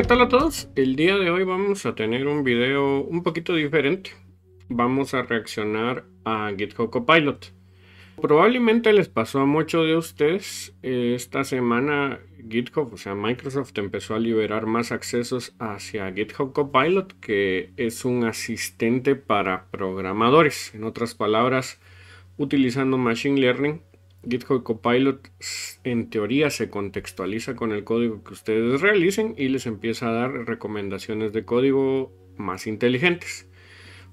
¿qué tal a todos? El día de hoy vamos a tener un video un poquito diferente. Vamos a reaccionar a GitHub Copilot. Probablemente les pasó a muchos de ustedes eh, esta semana GitHub, o sea Microsoft empezó a liberar más accesos hacia GitHub Copilot, que es un asistente para programadores. En otras palabras, utilizando Machine Learning GitHub Copilot en teoría se contextualiza con el código que ustedes realicen y les empieza a dar recomendaciones de código más inteligentes.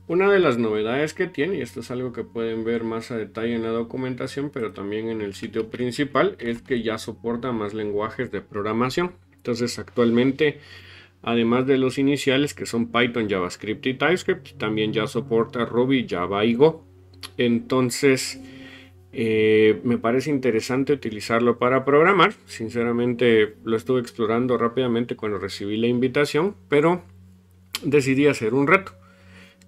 Una de las novedades que tiene, y esto es algo que pueden ver más a detalle en la documentación, pero también en el sitio principal, es que ya soporta más lenguajes de programación. Entonces actualmente, además de los iniciales que son Python, JavaScript y TypeScript, también ya soporta Ruby, Java y Go. Entonces, eh, me parece interesante utilizarlo para programar. Sinceramente lo estuve explorando rápidamente cuando recibí la invitación, pero decidí hacer un reto.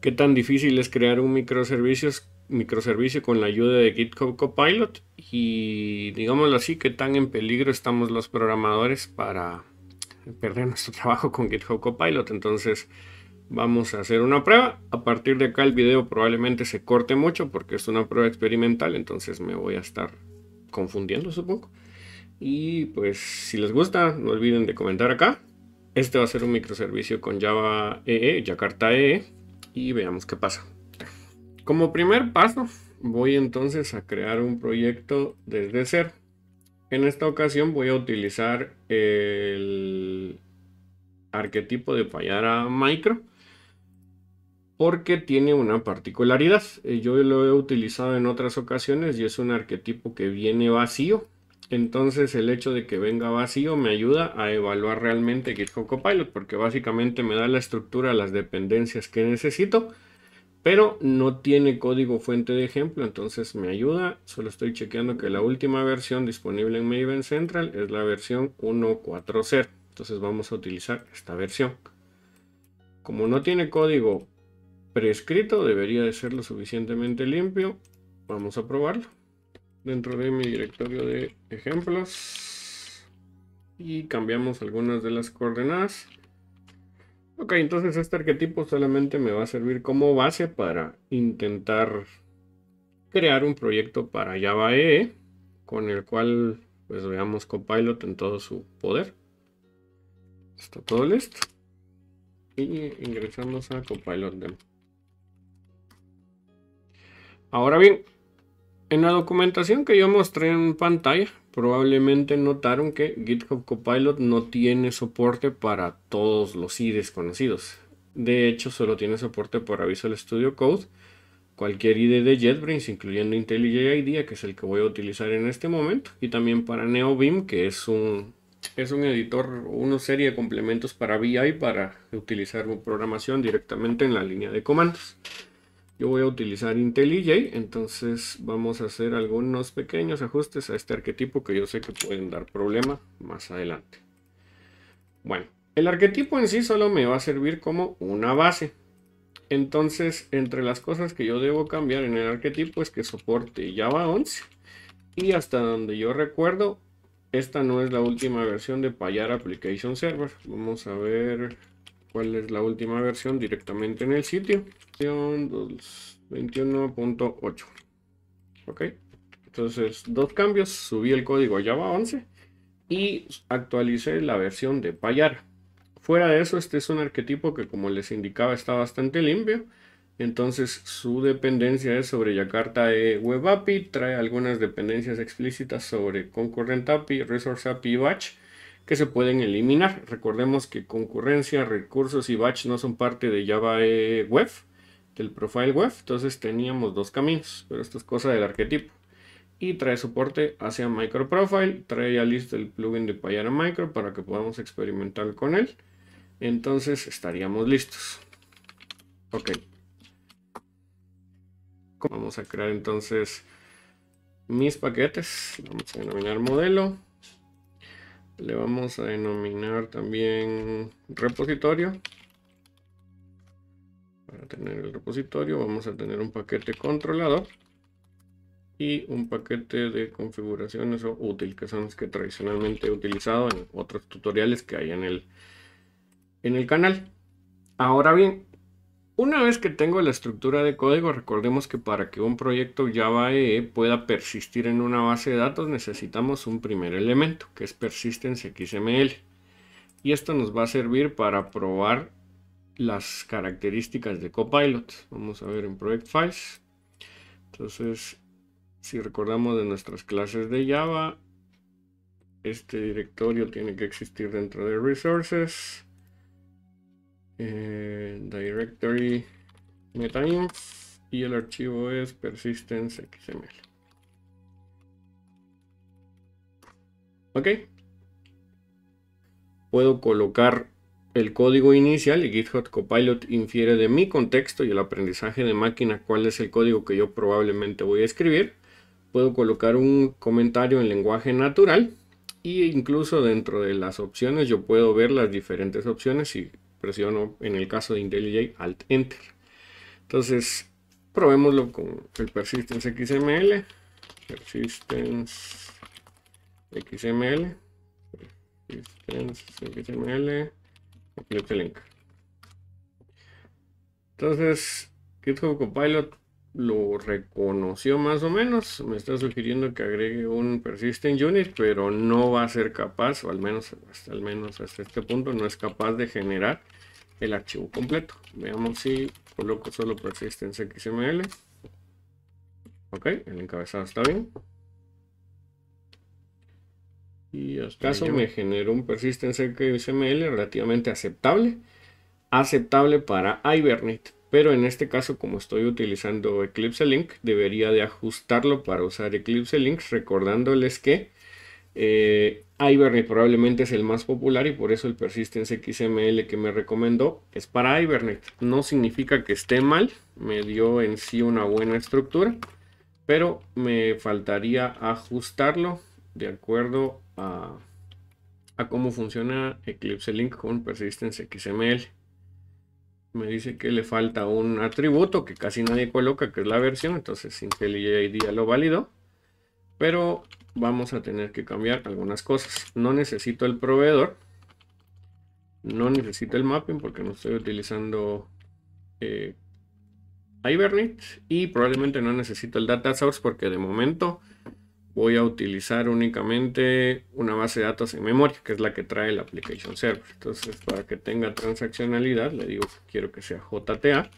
¿Qué tan difícil es crear un microservicio con la ayuda de GitHub Copilot? Y digámoslo así, ¿qué tan en peligro estamos los programadores para perder nuestro trabajo con GitHub Copilot? Entonces... Vamos a hacer una prueba. A partir de acá el video probablemente se corte mucho porque es una prueba experimental, entonces me voy a estar confundiendo supongo. Y pues si les gusta, no olviden de comentar acá. Este va a ser un microservicio con Java EE, e, Jakarta EE, e, y veamos qué pasa. Como primer paso, voy entonces a crear un proyecto desde cero. En esta ocasión voy a utilizar el arquetipo de Payara Micro porque tiene una particularidad. Eh, yo lo he utilizado en otras ocasiones y es un arquetipo que viene vacío. Entonces el hecho de que venga vacío me ayuda a evaluar realmente GitHub Copilot porque básicamente me da la estructura, las dependencias que necesito, pero no tiene código fuente de ejemplo, entonces me ayuda. Solo estoy chequeando que la última versión disponible en Maven Central es la versión 1.4.0. Entonces vamos a utilizar esta versión. Como no tiene código prescrito, debería de ser lo suficientemente limpio. Vamos a probarlo. Dentro de mi directorio de ejemplos. Y cambiamos algunas de las coordenadas. Ok, entonces este arquetipo solamente me va a servir como base para intentar crear un proyecto para Java EE con el cual pues veamos Copilot en todo su poder. Está todo listo. Y ingresamos a Copilot Demo. Ahora bien, en la documentación que yo mostré en pantalla, probablemente notaron que GitHub Copilot no tiene soporte para todos los IDEs conocidos. De hecho, solo tiene soporte para Visual Studio Code, cualquier IDE de JetBrains, incluyendo IntelliJ IDEA, que es el que voy a utilizar en este momento, y también para NeoBeam, que es un, es un editor, una serie de complementos para BI para utilizar programación directamente en la línea de comandos. Yo voy a utilizar IntelliJ, entonces vamos a hacer algunos pequeños ajustes a este arquetipo que yo sé que pueden dar problema más adelante. Bueno, el arquetipo en sí solo me va a servir como una base. Entonces, entre las cosas que yo debo cambiar en el arquetipo es que soporte Java 11. Y hasta donde yo recuerdo, esta no es la última versión de Payar Application Server. Vamos a ver cuál es la última versión directamente en el sitio. 21.8. Ok. Entonces, dos cambios. Subí el código Java 11 y actualicé la versión de Payar. Fuera de eso, este es un arquetipo que como les indicaba está bastante limpio. Entonces su dependencia es sobre Jakarta e Web API, trae algunas dependencias explícitas sobre Concurrent API, Resource API y Batch que se pueden eliminar. Recordemos que concurrencia, recursos y batch no son parte de Java e Web, del Profile Web, entonces teníamos dos caminos, pero esto es cosa del arquetipo. Y trae soporte hacia MicroProfile, trae ya listo el plugin de Payara Micro para que podamos experimentar con él. Entonces estaríamos listos. Ok. Vamos a crear entonces mis paquetes. Vamos a denominar modelo. Le vamos a denominar también repositorio. Para tener el repositorio vamos a tener un paquete controlado. y un paquete de configuraciones o útil, que son los que tradicionalmente he utilizado en otros tutoriales que hay en el, en el canal. Ahora bien, una vez que tengo la estructura de código, recordemos que para que un proyecto Java EE pueda persistir en una base de datos necesitamos un primer elemento, que es persistence XML. Y esto nos va a servir para probar las características de Copilot. Vamos a ver en Project Files. Entonces, si recordamos de nuestras clases de Java, este directorio tiene que existir dentro de Resources directory metainf y el archivo es persistence xml. Ok. Puedo colocar el código inicial y GitHub Copilot infiere de mi contexto y el aprendizaje de máquina cuál es el código que yo probablemente voy a escribir. Puedo colocar un comentario en lenguaje natural e incluso dentro de las opciones yo puedo ver las diferentes opciones y presiono en el caso de IntelliJ Alt Enter. Entonces, probémoslo con el persistence XML, persistence XML, persistence XML, aquí el link. Entonces, GitHub Copilot lo reconoció más o menos. Me está sugiriendo que agregue un persistent unit, pero no va a ser capaz, o al menos hasta, al menos hasta este punto, no es capaz de generar el archivo completo. Veamos si coloco solo persistent xml. Ok, el encabezado está bien. Y acaso me generó un persistent XML relativamente aceptable. Aceptable para Hibernate pero en este caso como estoy utilizando Eclipse Link debería de ajustarlo para usar Eclipse Links recordándoles que eh, probablemente es el más popular y por eso el Persistence XML que me recomendó es para Hibernate. No significa que esté mal, me dio en sí una buena estructura, pero me faltaría ajustarlo de acuerdo a, a cómo funciona Eclipse Link con Persistence XML me dice que le falta un atributo que casi nadie coloca, que es la versión, entonces IntelliJ ya lo válido, Pero vamos a tener que cambiar algunas cosas. No necesito el proveedor, no necesito el mapping porque no estoy utilizando eh, Hibernate y probablemente no necesito el data source porque de momento voy a utilizar únicamente una base de datos en memoria, que es la que trae el application server. Entonces, para que tenga transaccionalidad, le digo que quiero que sea JTA.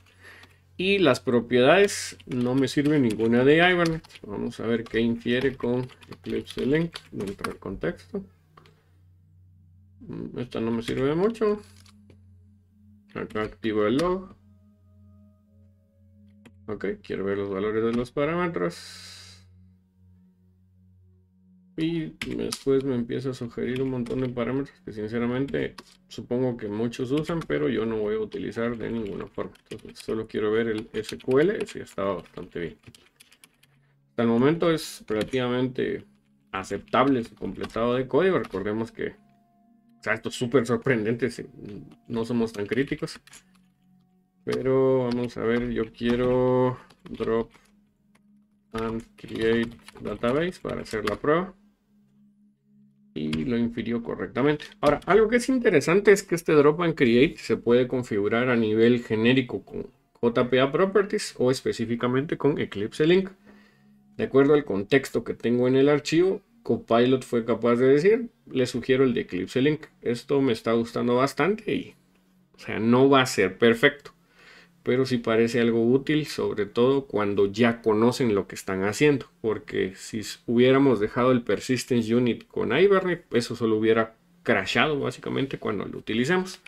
Y las propiedades, no me sirve ninguna de Hibernate. Vamos a ver qué infiere con Eclipse Link dentro del contexto. Mm, esta no me sirve mucho. Acá activo el log. Ok, quiero ver los valores de los parámetros. Y después me empieza a sugerir un montón de parámetros que sinceramente supongo que muchos usan, pero yo no voy a utilizar de ninguna forma. Entonces solo quiero ver el SQL, si estado bastante bien. Hasta el momento es relativamente aceptable su completado de código. Recordemos que esto es súper sorprendente, no somos tan críticos. Pero vamos a ver, yo quiero drop and create database para hacer la prueba y lo infirió correctamente. Ahora, algo que es interesante es que este drop and create se puede configurar a nivel genérico con JPA Properties o específicamente con Eclipse Link. De acuerdo al contexto que tengo en el archivo, Copilot fue capaz de decir, le sugiero el de Eclipse Link. Esto me está gustando bastante y, o sea, no va a ser perfecto pero sí parece algo útil, sobre todo cuando ya conocen lo que están haciendo, porque si hubiéramos dejado el Persistence Unit con Hibernate, eso solo hubiera crashado básicamente cuando lo utilicemos.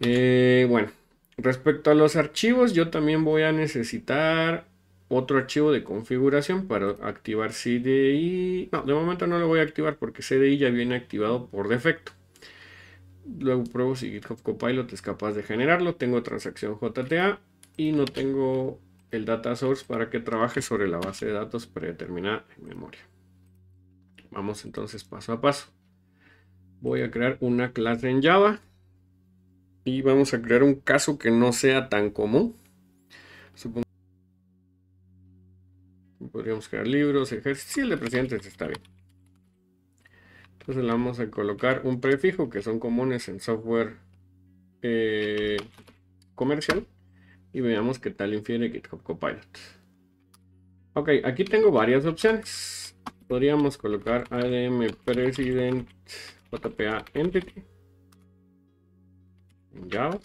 Eh, bueno, respecto a los archivos, yo también voy a necesitar otro archivo de configuración para activar CDI. No, de momento no lo voy a activar porque CDI ya viene activado por defecto. Luego pruebo si GitHub Copilot es capaz de generarlo. Tengo transacción JTA y no tengo el data source para que trabaje sobre la base de datos predeterminada en memoria. Vamos entonces paso a paso. Voy a crear una clase en Java y vamos a crear un caso que no sea tan común. podríamos crear libros, ejercicios. el de presidentes está bien. Entonces le vamos a colocar un prefijo que son comunes en software eh, comercial. Y veamos qué tal infiere GitHub Copilot. Ok, aquí tengo varias opciones. Podríamos colocar ADM President JPA Entity en Java.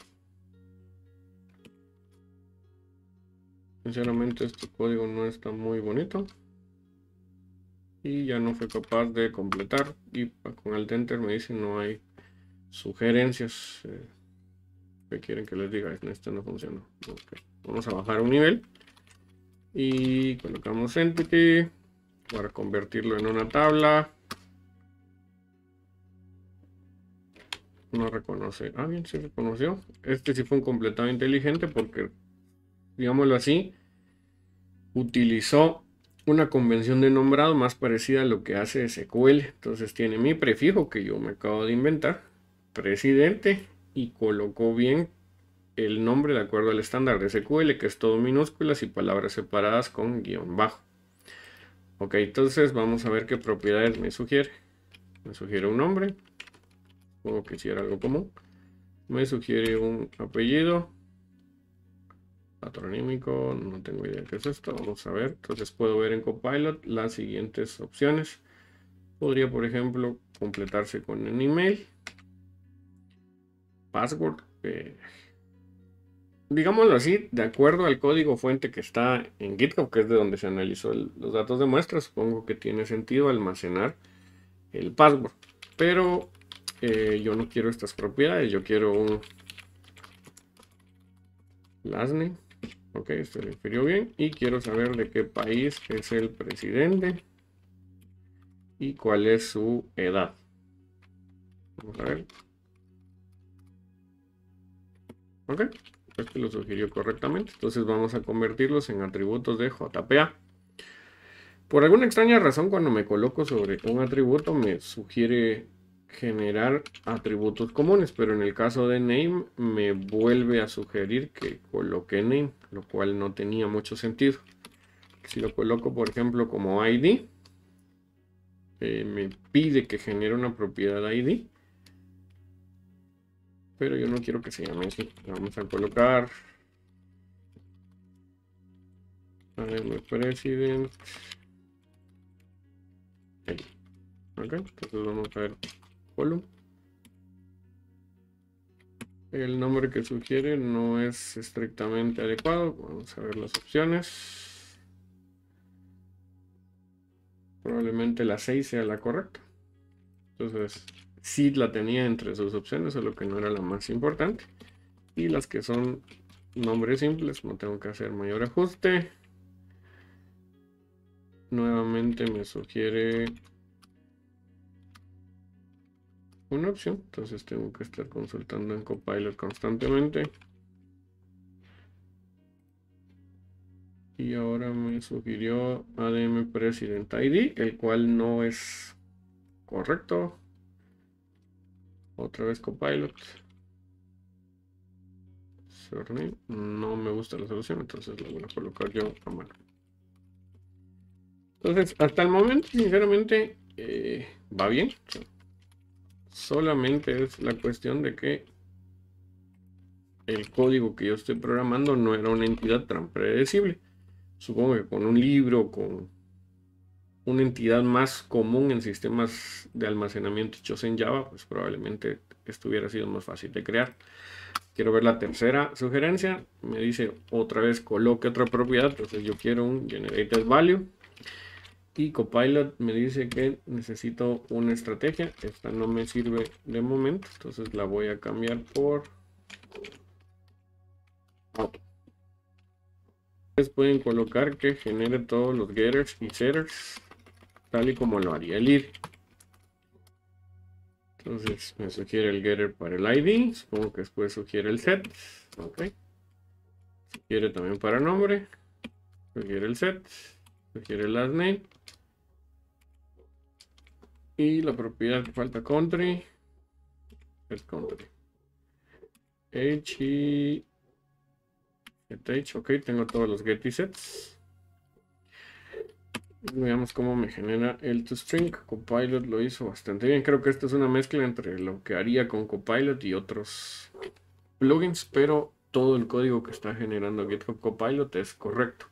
Sinceramente este código no está muy bonito y ya no fue capaz de completar y con el enter me dice no hay sugerencias eh, que quieren que les diga esto no funciona vamos a bajar un nivel y colocamos entity para convertirlo en una tabla no reconoce ah bien sí reconoció este sí fue un completado inteligente porque digámoslo así utilizó una convención de nombrado más parecida a lo que hace SQL. Entonces tiene mi prefijo que yo me acabo de inventar, presidente, y colocó bien el nombre de acuerdo al estándar de SQL, que es todo minúsculas y palabras separadas con guión bajo. Ok, entonces vamos a ver qué propiedades me sugiere. Me sugiere un nombre, o hiciera algo común. Me sugiere un apellido, patronímico, no tengo idea qué es esto, vamos a ver. Entonces puedo ver en Copilot las siguientes opciones. Podría, por ejemplo, completarse con un email, password, eh, digámoslo así, de acuerdo al código fuente que está en GitHub, que es de donde se analizó los datos de muestra, supongo que tiene sentido almacenar el password. Pero eh, yo no quiero estas propiedades, yo quiero un lasne Ok, se este refirió bien. Y quiero saber de qué país es el presidente y cuál es su edad. Vamos a ver. Ok, este lo sugirió correctamente. Entonces vamos a convertirlos en atributos de JPA. Por alguna extraña razón, cuando me coloco sobre un atributo, me sugiere generar atributos comunes, pero en el caso de name me vuelve a sugerir que coloque name, lo cual no tenía mucho sentido. Si lo coloco, por ejemplo, como id, eh, me pide que genere una propiedad id, pero yo no quiero que se llame así. Vamos a colocar ver president. entonces vamos a ver el nombre que sugiere no es estrictamente adecuado. Vamos a ver las opciones. Probablemente la 6 sea la correcta. Entonces, sí la tenía entre sus opciones, solo que no era la más importante. Y las que son nombres simples, no tengo que hacer mayor ajuste. Nuevamente me sugiere una opción. Entonces tengo que estar consultando en Copilot constantemente. Y ahora me sugirió ADM President ID, el cual no es correcto. Otra vez Copilot. No me gusta la solución, entonces la voy a colocar yo a mano. Entonces, hasta el momento, sinceramente, eh, va bien. Solamente es la cuestión de que el código que yo estoy programando no era una entidad tan predecible. Supongo que con un libro, con una entidad más común en sistemas de almacenamiento hechos en Java, pues probablemente estuviera sido más fácil de crear. Quiero ver la tercera sugerencia. Me dice otra vez coloque otra propiedad. Entonces yo quiero un generated value. Y Copilot me dice que necesito una estrategia. Esta no me sirve de momento, entonces la voy a cambiar por Ustedes pueden colocar que genere todos los getters y setters, tal y como lo haría el ID. Entonces me sugiere el getter para el ID, supongo que después sugiere el set. Ok. Sugiere también para nombre, sugiere el set, sugiere el last y la propiedad que falta country. El country. H y get H. Ok, tengo todos los get y sets. Veamos cómo me genera el toString. Copilot lo hizo bastante bien. Creo que esto es una mezcla entre lo que haría con Copilot y otros plugins, pero todo el código que está generando GitHub Copilot es correcto.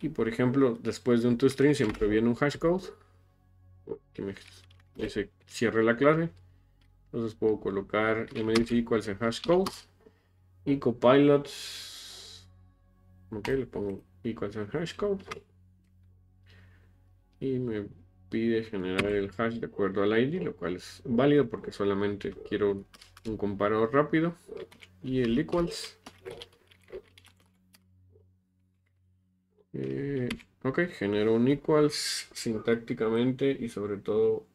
Y por ejemplo, después de un toString siempre viene un hashcode que me ese cierre la clase. Entonces puedo colocar me dice equals en hash code y copilot. Ok, le pongo equals en hash y me pide generar el hash de acuerdo al ID, lo cual es válido porque solamente quiero un comparador rápido y el equals. Eh, Ok, genero un equals sintácticamente y sobre todo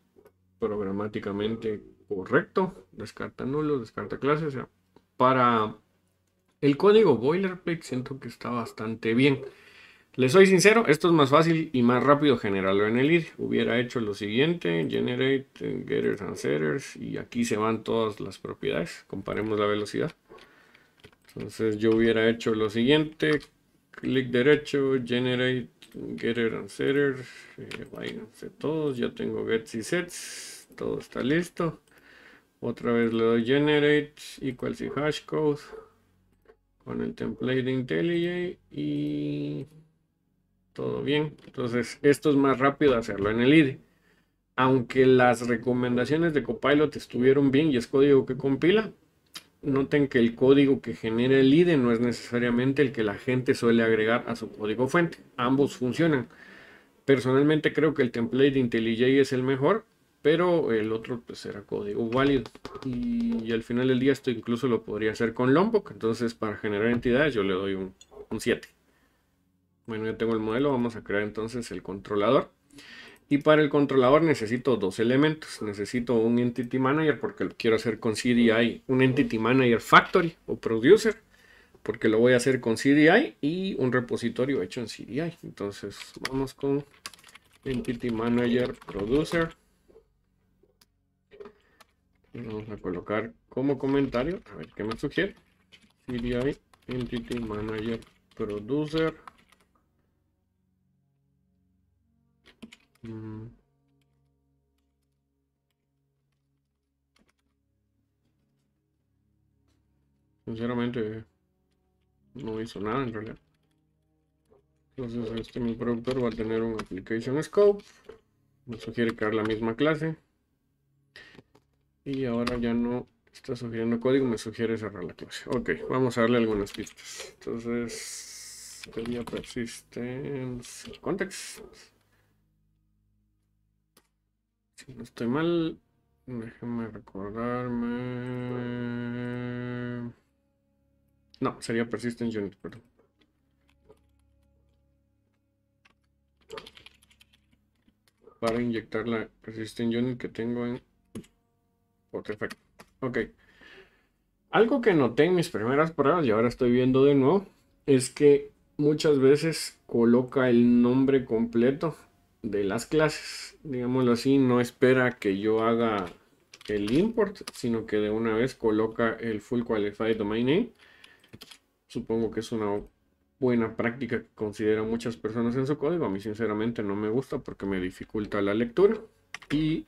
programáticamente correcto. Descarta nulos, descarta clases. para el código boilerplate siento que está bastante bien. Les soy sincero, esto es más fácil y más rápido generarlo en el id, Hubiera hecho lo siguiente, generate, getters and setters, y aquí se van todas las propiedades. Comparemos la velocidad. Entonces yo hubiera hecho lo siguiente, clic derecho, generate getter and setter, eh, váyanse todos, ya tengo gets y sets, todo está listo. Otra vez le doy generate, equals y hashcode con el template IntelliJ y todo bien. Entonces, esto es más rápido hacerlo en el IDE. Aunque las recomendaciones de Copilot estuvieron bien y es código que compila, noten que el código que genera el IDE no es necesariamente el que la gente suele agregar a su código fuente. Ambos funcionan. Personalmente creo que el template de IntelliJ es el mejor, pero el otro pues código válido. Y, al final del día esto incluso lo podría hacer con Lombok. Entonces para generar entidades yo le doy un, un 7. Bueno, ya tengo el modelo. Vamos a crear entonces el controlador. Y para el controlador necesito dos elementos. Necesito un Entity Manager porque lo quiero hacer con CDI, un Entity Manager Factory o Producer, porque lo voy a hacer con CDI y un repositorio hecho en CDI. Entonces vamos con Entity Manager Producer. vamos a colocar como comentario, a ver qué me sugiere. CDI Entity Manager Producer. Sinceramente, no hizo nada en realidad. Entonces este mi productor va a tener un application scope. Me sugiere crear la misma clase. Y ahora ya no está sugiriendo código, me sugiere cerrar la clase. Ok, vamos a darle algunas pistas. Entonces, sería persistence context. Si no estoy mal, déjenme recordarme. No, sería Persistent Unit, perdón. Para inyectar la Persistent Unit que tengo en Perfecto. Ok. Algo que noté en mis primeras pruebas y ahora estoy viendo de nuevo es que muchas veces coloca el nombre completo de las clases, digámoslo así, no espera que yo haga el import, sino que de una vez coloca el full qualified domain name. Supongo que es una buena práctica que consideran muchas personas en su código. A mí sinceramente no me gusta porque me dificulta la lectura. Y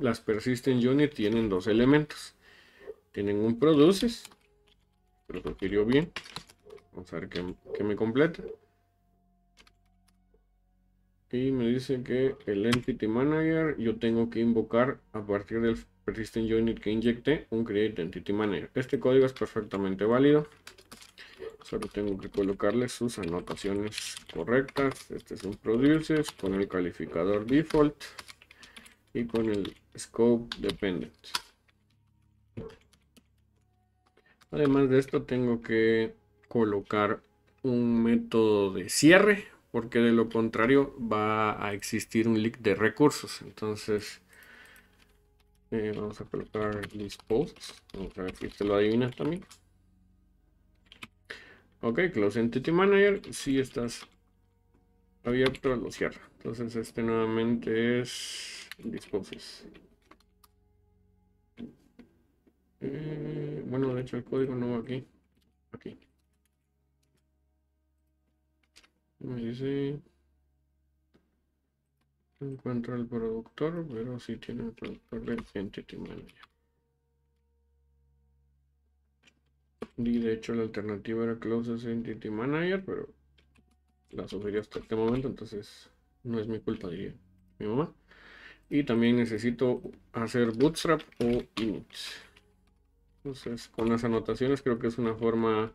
las persistent unit tienen dos elementos. Tienen un produces, lo bien. Vamos a ver que qué me completa. Y me dice que el Entity Manager yo tengo que invocar a partir del Persistent Unit que inyecté un Create Entity Manager. Este código es perfectamente válido. Solo tengo que colocarle sus anotaciones correctas. Este es un Produces con el calificador Default y con el Scope Dependent. Además de esto tengo que colocar un método de cierre porque de lo contrario va a existir un leak de recursos. Entonces, eh, vamos a colocar dispose. Vamos a ver si te lo adivinas también. Ok, Close Entity Manager. Si estás abierto, lo cierra. Entonces, este nuevamente es disposes. Eh, bueno, de hecho, el código no va aquí. Me dice... encuentro el productor, pero si tiene el productor de Entity Manager. Y de hecho la alternativa era Close Entity Manager, pero la sugería hasta este momento, entonces no es mi culpa, diría mi mamá. Y también necesito hacer Bootstrap o Init. Entonces, con las anotaciones creo que es una forma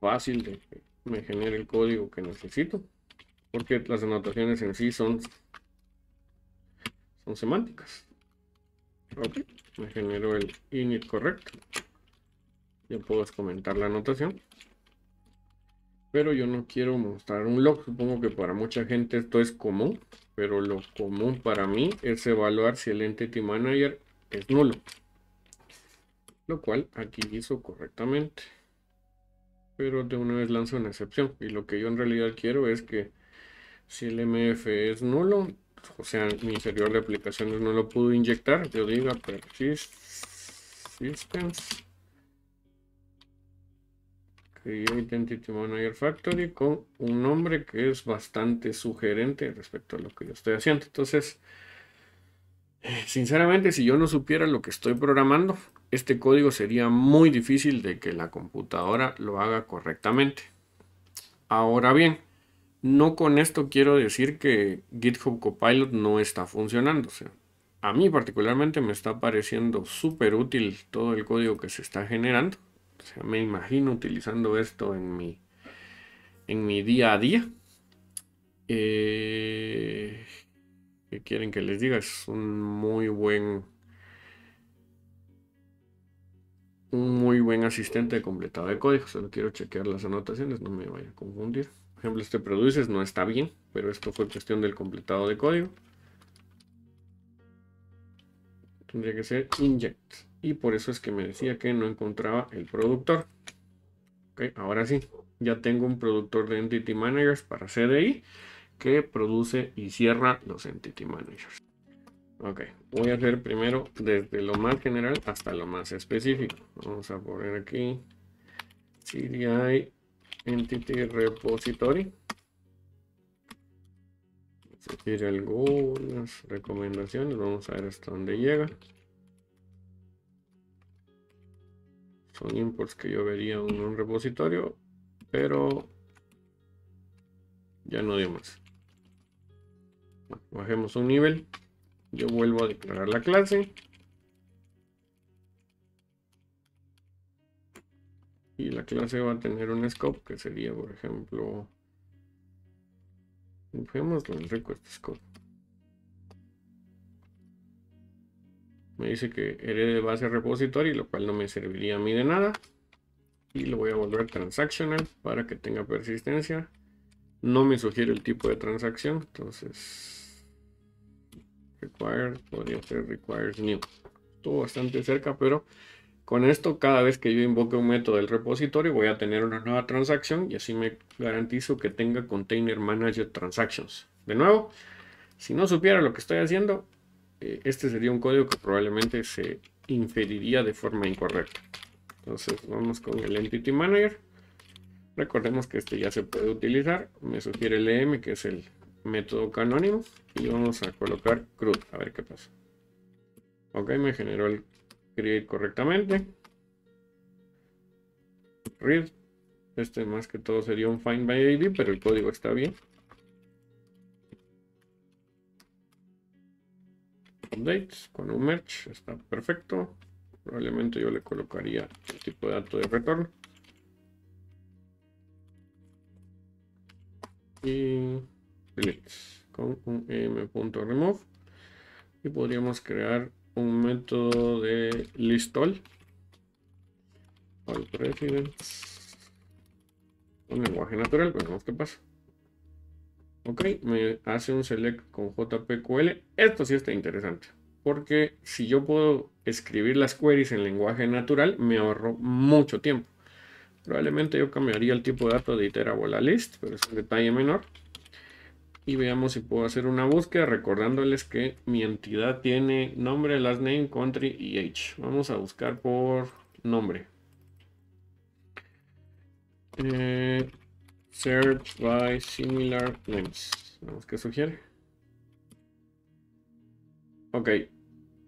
fácil de me genere el código que necesito, porque las anotaciones en sí son, son semánticas. Ok, me genero el init correcto. Ya puedo comentar la anotación. Pero yo no quiero mostrar un log. Supongo que para mucha gente esto es común. Pero lo común para mí es evaluar si el Entity Manager es nulo. Lo cual aquí hizo correctamente pero de una vez lanzo una excepción. Y lo que yo en realidad quiero es que si el MF es nulo, o sea, mi interior de aplicaciones no lo pudo inyectar, yo diga systems create identity manager factory con un nombre que es bastante sugerente respecto a lo que yo estoy haciendo. Entonces, sinceramente, si yo no supiera lo que estoy programando, este código sería muy difícil de que la computadora lo haga correctamente. Ahora bien, no con esto quiero decir que GitHub Copilot no está funcionando. a mí particularmente me está pareciendo súper útil todo el código que se está generando. me imagino utilizando esto en mi, en mi día a día. Eh, ¿Qué quieren que les diga? Es un muy buen un muy buen asistente de completado de código. Solo quiero chequear las anotaciones, no me vaya a confundir. Por ejemplo, este produces no está bien, pero esto fue cuestión del completado de código. Tendría que ser inject. Y por eso es que me decía que no encontraba el productor. ahora sí. Ya tengo un productor de Entity Managers para CDI que produce y cierra los Entity Managers. Ok, voy a hacer primero desde lo más general hasta lo más específico. Vamos a poner aquí CDI Entity Repository. Se tiene algunas recomendaciones. Vamos a ver hasta dónde llega. Son imports que yo vería en un repositorio, pero ya no dio más. Bajemos un nivel. Yo vuelvo a declarar la clase. Y la clase va a tener un scope que sería, por ejemplo, en request scope. Me dice que herede base repository, lo cual no me serviría a mí de nada. Y lo voy a volver transactional para que tenga persistencia. No me sugiere el tipo de transacción, entonces podría ser requires new. Estuvo bastante cerca, pero con esto cada vez que yo invoque un método del repositorio voy a tener una nueva transacción y así me garantizo que tenga container manager transactions. De nuevo, si no supiera lo que estoy haciendo, eh, este sería un código que probablemente se inferiría de forma incorrecta. Entonces vamos con el Entity Manager. Recordemos que este ya se puede utilizar. Me sugiere el EM, que es el método canónimo y vamos a colocar CRUD, a ver qué pasa. Ok, me generó el create correctamente. Read, este más que todo sería un find by ID, pero el código está bien. Updates con un merge, está perfecto. Probablemente yo le colocaría el tipo de dato de retorno. Y con un m.remove y podríamos crear un método de listall all un lenguaje natural, veremos qué pasa. Ok, me hace un select con JPQL. Esto sí está interesante, porque si yo puedo escribir las queries en lenguaje natural, me ahorro mucho tiempo. Probablemente yo cambiaría el tipo de dato de iterable a list, pero es un detalle menor y veamos si puedo hacer una búsqueda recordándoles que mi entidad tiene nombre, last name, country y age. Vamos a buscar por nombre. Eh, search by similar names. Vamos, ¿qué sugiere? Ok.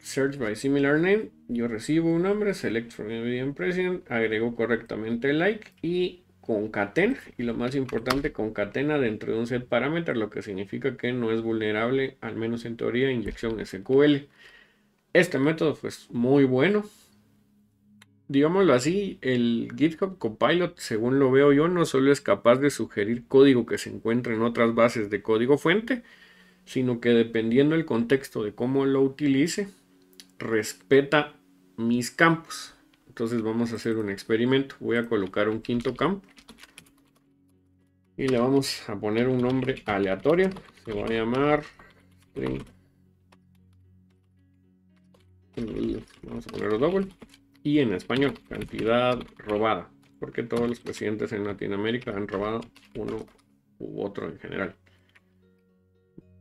Search by similar name. Yo recibo un nombre, select from the impression, agrego correctamente like y concatena y lo más importante concatena dentro de un set parameter lo que significa que no es vulnerable al menos en teoría a inyección SQL este método pues muy bueno digámoslo así el GitHub Copilot según lo veo yo no solo es capaz de sugerir código que se encuentre en otras bases de código fuente sino que dependiendo el contexto de cómo lo utilice respeta mis campos entonces vamos a hacer un experimento. Voy a colocar un quinto campo. Y le vamos a poner un nombre aleatorio. Se va a llamar Vamos a ponerlo doble Y en español, cantidad robada. Porque todos los presidentes en Latinoamérica han robado uno u otro en general.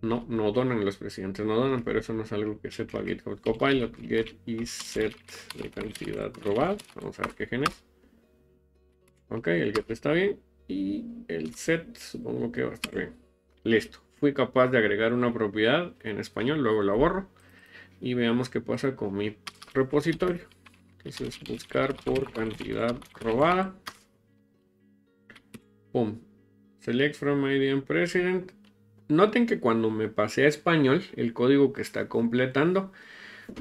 No, no donan los presidentes, no donan, pero eso no es algo que sepa GitHub Copilot. Get y set de cantidad robada, Vamos a ver qué genes. Ok, el get está bien. Y el set supongo que va a estar bien. Listo. Fui capaz de agregar una propiedad en español, luego la borro. Y veamos qué pasa con mi repositorio. Entonces buscar por cantidad robada. Pum. Select from IDM president Noten que cuando me pasé a español, el código que está completando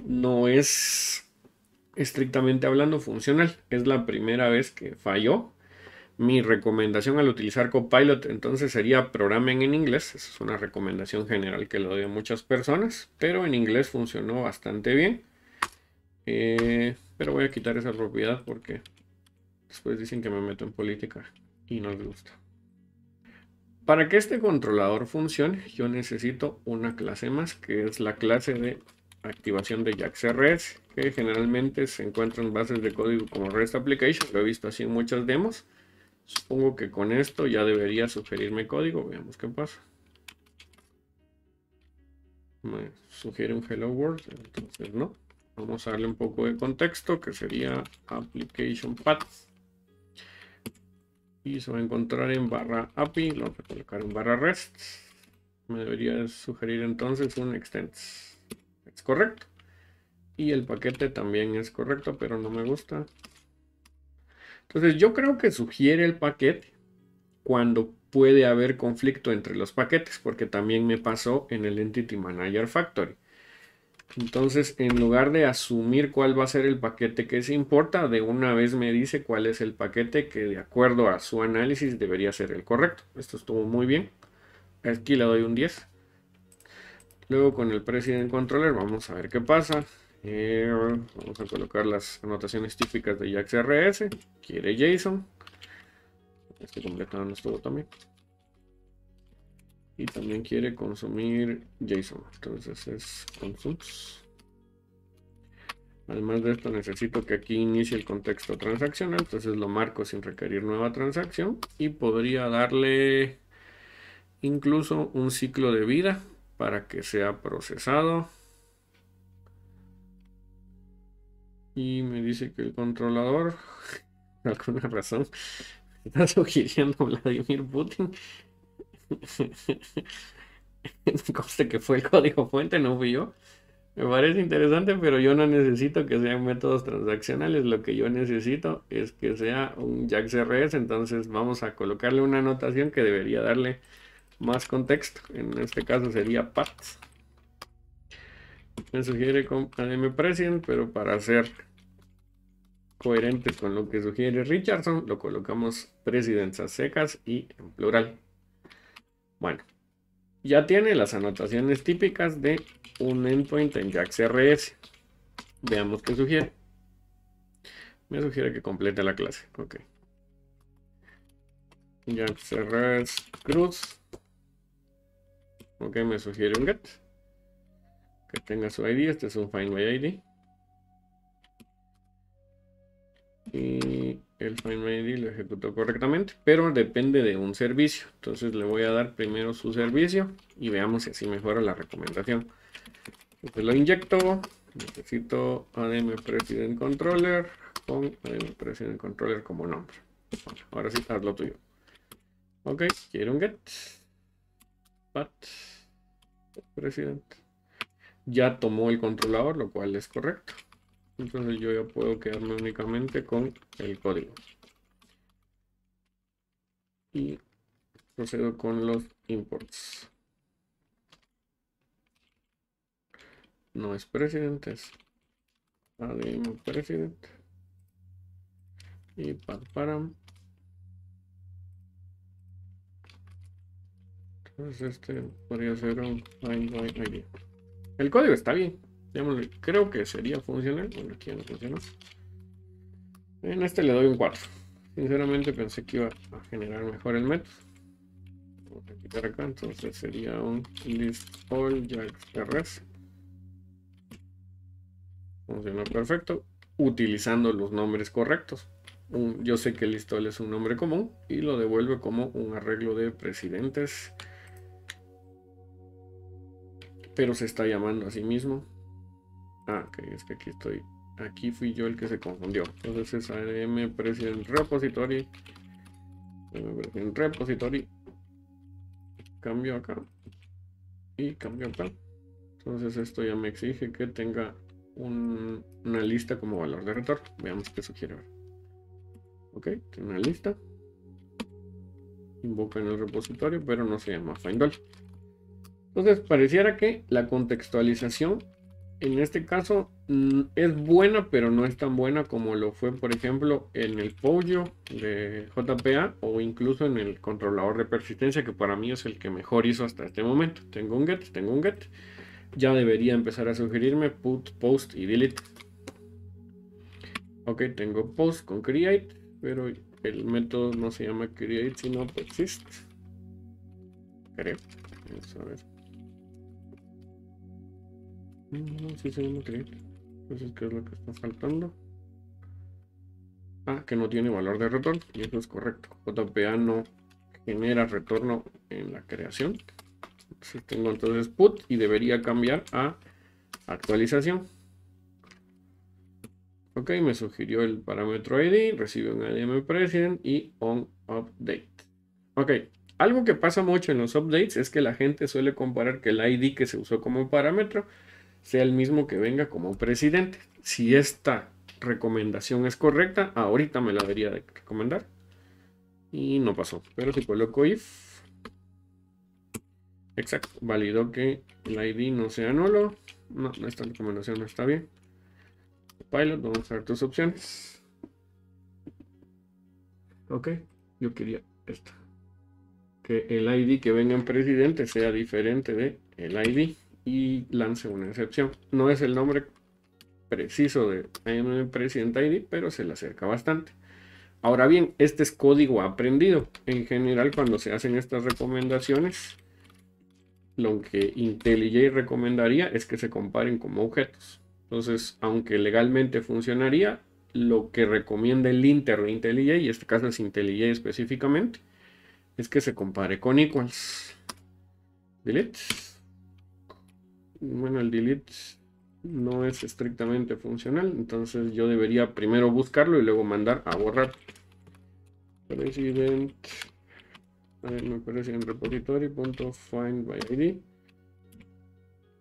no es estrictamente hablando funcional. Es la primera vez que falló. Mi recomendación al utilizar Copilot entonces sería programen en inglés. Esa es una recomendación general que lo doy a muchas personas, pero en inglés funcionó bastante bien. Eh, pero voy a quitar esa propiedad porque después dicen que me meto en política y no les gusta. Para que este controlador funcione, yo necesito una clase más, que es la clase de activación de jax que generalmente se encuentra en bases de código como REST Application, lo he visto así en muchas demos. Supongo que con esto ya debería sugerirme código, veamos qué pasa. Me sugiere un hello world, entonces no. Vamos a darle un poco de contexto, que sería application Paths y se va a encontrar en barra API, lo voy a colocar en barra REST. Me debería sugerir entonces un extens Es correcto. Y el paquete también es correcto, pero no me gusta. Entonces yo creo que sugiere el paquete cuando puede haber conflicto entre los paquetes, porque también me pasó en el Entity Manager Factory. Entonces, en lugar de asumir cuál va a ser el paquete que se importa, de una vez me dice cuál es el paquete que de acuerdo a su análisis debería ser el correcto. Esto estuvo muy bien. Aquí le doy un 10. Luego con el President Controller vamos a ver qué pasa. Eh, vamos a colocar las anotaciones típicas de JAX-RS. Quiere JSON. Este completado no estuvo también. Y también quiere consumir JSON. Entonces es consults. Además de esto necesito que aquí inicie el contexto transaccional, entonces lo marco sin requerir nueva transacción y podría darle incluso un ciclo de vida para que sea procesado. Y me dice que el controlador, por alguna razón, está sugiriendo Vladimir Putin Conste que fue el código fuente, no fui yo. Me parece interesante, pero yo no necesito que sean métodos transaccionales. Lo que yo necesito es que sea un Jack Entonces vamos a colocarle una anotación que debería darle más contexto. En este caso sería PATS. Me sugiere con President, pero para ser coherente con lo que sugiere Richardson, lo colocamos presidencias secas y en plural. Bueno, ya tiene las anotaciones típicas de un endpoint en jax Veamos qué sugiere. Me sugiere que complete la clase. Ok. jax cruz. Ok, me sugiere un get. Que tenga su ID. Este es un find my ID. Y el FindMyId lo ejecutó correctamente, pero depende de un servicio. Entonces le voy a dar primero su servicio y veamos si así mejora la recomendación. Entonces lo inyecto, necesito ADM President Controller con ADM President Controller como nombre. ahora sí, hazlo lo tuyo. Ok, quiero un get. But President. Ya tomó el controlador, lo cual es correcto. Entonces yo ya puedo quedarme únicamente con el código. Y procedo con los imports. No es presidente, es no, president. Y para param. Entonces este podría ser un find by idea. El código está bien creo que sería funcional. Bueno, aquí no funciona. En este le doy un 4. Sinceramente pensé que iba a generar mejor el método. acá, entonces sería un list all jacks Funcionó perfecto, utilizando los nombres correctos. yo sé que list all es un nombre común y lo devuelve como un arreglo de presidentes. Pero se está llamando a sí mismo Ah, ok, es que aquí estoy. Aquí fui yo el que se confundió. Entonces es ARM President Repository. En repository. Cambio acá. Y cambio acá. Entonces esto ya me exige que tenga una lista como valor de retorno. Veamos qué sugiere Ok, tiene una lista. Invoca en el repositorio, pero no se llama FindAll. Entonces pareciera que la contextualización en este caso mm, es buena, pero no es tan buena como lo fue, por ejemplo, en el pollo de JPA o incluso en el controlador de persistencia, que para mí es el que mejor hizo hasta este momento. Tengo un get, tengo un get. Ya debería empezar a sugerirme put, post y delete. Ok, tengo post con create, pero el método no se llama create, sino persist. Creo. eso es. No, mm, sí se Entonces, ¿qué es lo que está faltando? Ah, que no tiene valor de retorno. Y eso es correcto. JPA no genera retorno en la creación. tengo entonces put y debería cambiar a actualización. Ok, me sugirió el parámetro ID, recibe un ADM President y on update. Ok, algo que pasa mucho en los updates es que la gente suele comparar que el ID que se usó como parámetro sea el mismo que venga como presidente. Si esta recomendación es correcta, ahorita me la debería de recomendar. Y no pasó. Pero si coloco if. Exacto. Validó que el ID no sea nulo. No, esta recomendación no está bien. Pilot, vamos a ver tus opciones. Ok, yo quería esta. Que el ID que venga en presidente sea diferente de el ID y lance una excepción. No es el nombre preciso de IAM President ID, pero se le acerca bastante. Ahora bien, este es código aprendido. En general, cuando se hacen estas recomendaciones, lo que IntelliJ recomendaría es que se comparen como objetos. Entonces, aunque legalmente funcionaría, lo que recomienda el Inter de IntelliJ, y este caso es IntelliJ específicamente, es que se compare con equals. Delete bueno, el delete no es estrictamente funcional, entonces yo debería primero buscarlo y luego mandar a borrar. President, a en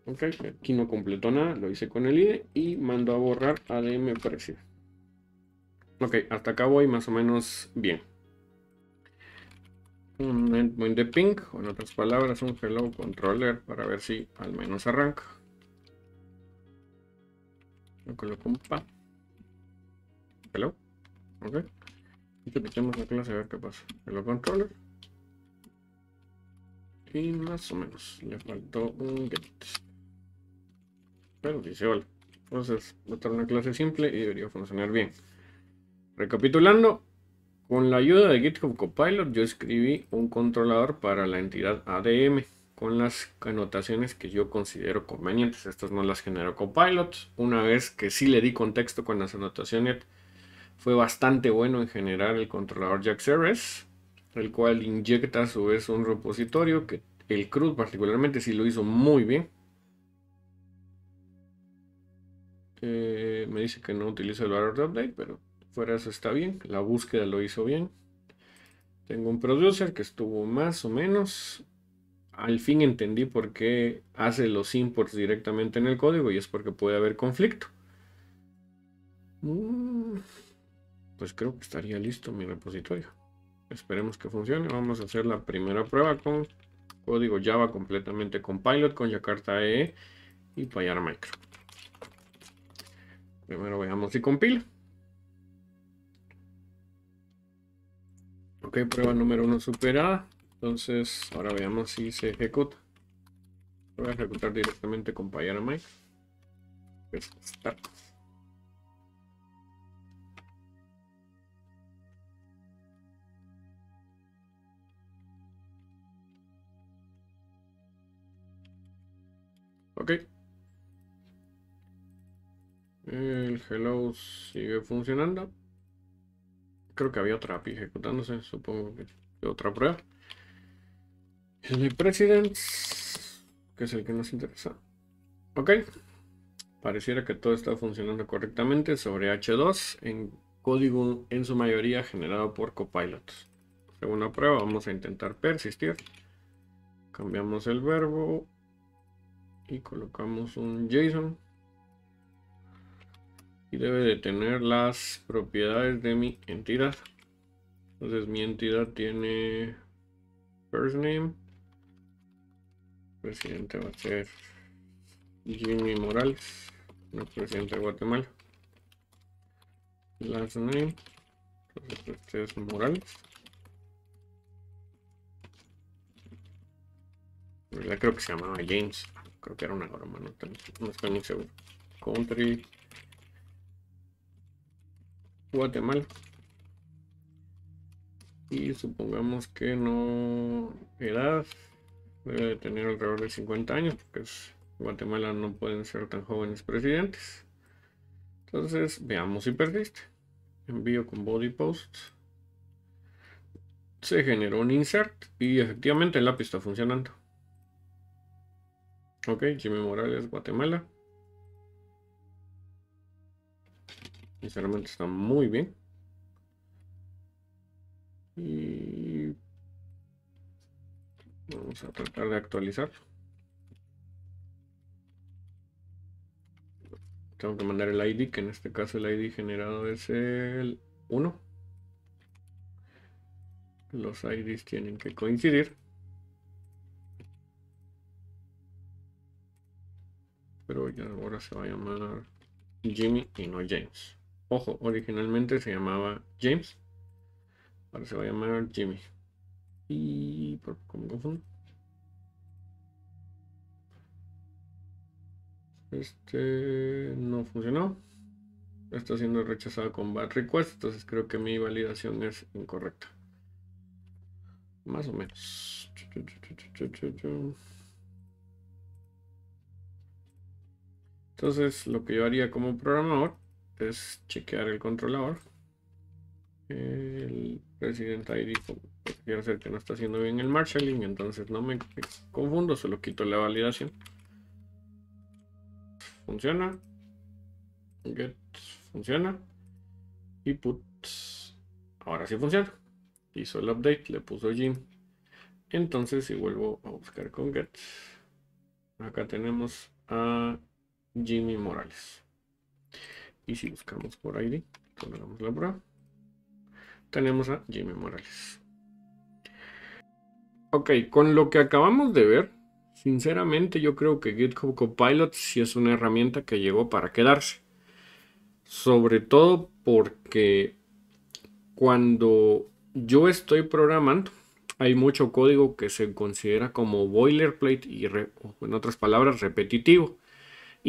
Ok, aquí no completó nada, lo hice con el ID y mando a borrar adm precio. Ok, hasta acá voy más o menos bien. Un endpoint de ping, o en otras palabras, un hello controller para ver si al menos arranca. Lo coloco un pa. Hello. Ok. Y repitamos la clase a ver qué pasa. Hello controller. Y más o menos. Le faltó un get. Pero dice hola. Entonces, va a estar una clase simple y debería funcionar bien. Recapitulando, con la ayuda de GitHub Copilot yo escribí un controlador para la entidad ADM con las anotaciones que yo considero convenientes. Estas no las generó Copilot. Una vez que sí le di contexto con las anotaciones, fue bastante bueno en generar el controlador Jack Service, el cual inyecta a su vez un repositorio que el CRUD particularmente sí lo hizo muy bien. Eh, me dice que no utiliza el valor de update, pero fuera eso está bien, la búsqueda lo hizo bien. Tengo un producer que estuvo más o menos. Al fin entendí por qué hace los imports directamente en el código y es porque puede haber conflicto. Mm, pues creo que estaría listo mi repositorio. Esperemos que funcione. Vamos a hacer la primera prueba con código Java completamente con Pilot, con Jakarta EE y Payar Micro. Primero veamos si compila. Ok, prueba número 1 superada. Entonces, ahora veamos si se ejecuta. Voy a ejecutar directamente con Payara pues, Ok. El hello sigue funcionando creo que había otra API ejecutándose, supongo que otra prueba. El que es el que nos interesa. Ok, pareciera que todo está funcionando correctamente sobre H2 en código en su mayoría generado por Copilot. Segunda prueba, vamos a intentar persistir. Cambiamos el verbo y colocamos un JSON y debe de tener las propiedades de mi entidad. Entonces mi entidad tiene first name. Presidente va a ser Jimmy Morales, el presidente de Guatemala. Last name. Entonces este es Morales. realidad, creo que se llamaba James. Creo que era una broma, no, no estoy seguro. Country Guatemala. Y supongamos que no edad debe tener alrededor de 50 años, porque Guatemala no pueden ser tan jóvenes presidentes. Entonces, veamos si perdiste. Envío con body post. Se generó un insert y efectivamente el lápiz está funcionando. Ok, Jimmy Morales, Guatemala. Sinceramente está muy bien. Y vamos a tratar de actualizar. Tengo que mandar el ID, que en este caso el ID generado es el 1. Los IDs tienen que coincidir. Pero ya ahora se va a llamar Jimmy y no James. Ojo, originalmente se llamaba James. Ahora se va a llamar Jimmy. Y por cómo confundo. Este no funcionó. Está siendo rechazado con bad request, entonces creo que mi validación es incorrecta. Más o menos. Entonces, lo que yo haría como programador es chequear el controlador. El presidente ID, dijo quiero hacer que no está haciendo bien el marshalling, entonces no me confundo, solo quito la validación. Funciona. Get funciona. Y put. Ahora sí funciona. Hizo el update, le puso Jim. Entonces, si vuelvo a buscar con get, acá tenemos a Jimmy Morales. Y si buscamos por ID, la tenemos a Jimmy Morales. Ok, con lo que acabamos de ver, sinceramente yo creo que GitHub Copilot sí es una herramienta que llegó para quedarse. Sobre todo porque cuando yo estoy programando, hay mucho código que se considera como boilerplate y, en otras palabras, repetitivo.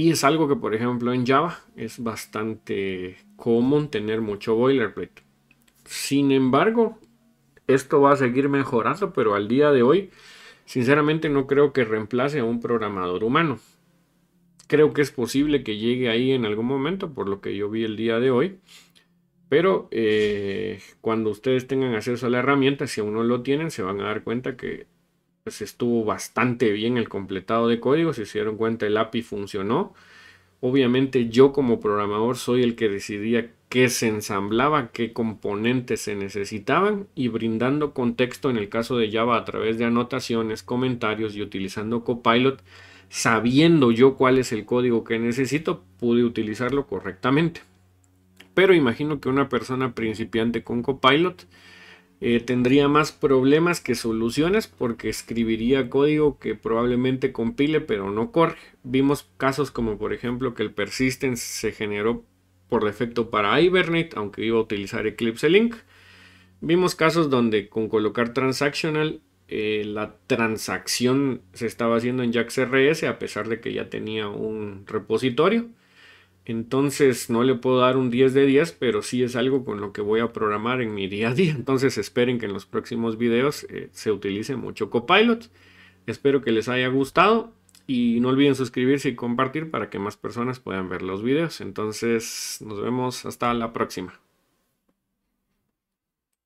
Y es algo que, por ejemplo, en Java es bastante común tener mucho boilerplate. Sin embargo, esto va a seguir mejorando, pero al día de hoy, sinceramente no creo que reemplace a un programador humano. Creo que es posible que llegue ahí en algún momento, por lo que yo vi el día de hoy. Pero eh, cuando ustedes tengan acceso a la herramienta, si aún no lo tienen, se van a dar cuenta que estuvo bastante bien el completado de código, se hicieron cuenta el API funcionó. Obviamente yo como programador soy el que decidía qué se ensamblaba, qué componentes se necesitaban y brindando contexto en el caso de Java a través de anotaciones, comentarios y utilizando Copilot, sabiendo yo cuál es el código que necesito, pude utilizarlo correctamente. Pero imagino que una persona principiante con Copilot eh, tendría más problemas que soluciones porque escribiría código que probablemente compile pero no corre. Vimos casos como por ejemplo que el persistence se generó por defecto para Hibernate aunque iba a utilizar Eclipse Link. Vimos casos donde con colocar transactional eh, la transacción se estaba haciendo en JAX-RS a pesar de que ya tenía un repositorio. Entonces no le puedo dar un 10 de 10, pero sí es algo con lo que voy a programar en mi día a día. Entonces esperen que en los próximos videos eh, se utilice mucho Copilot. Espero que les haya gustado y no olviden suscribirse y compartir para que más personas puedan ver los videos. Entonces nos vemos hasta la próxima.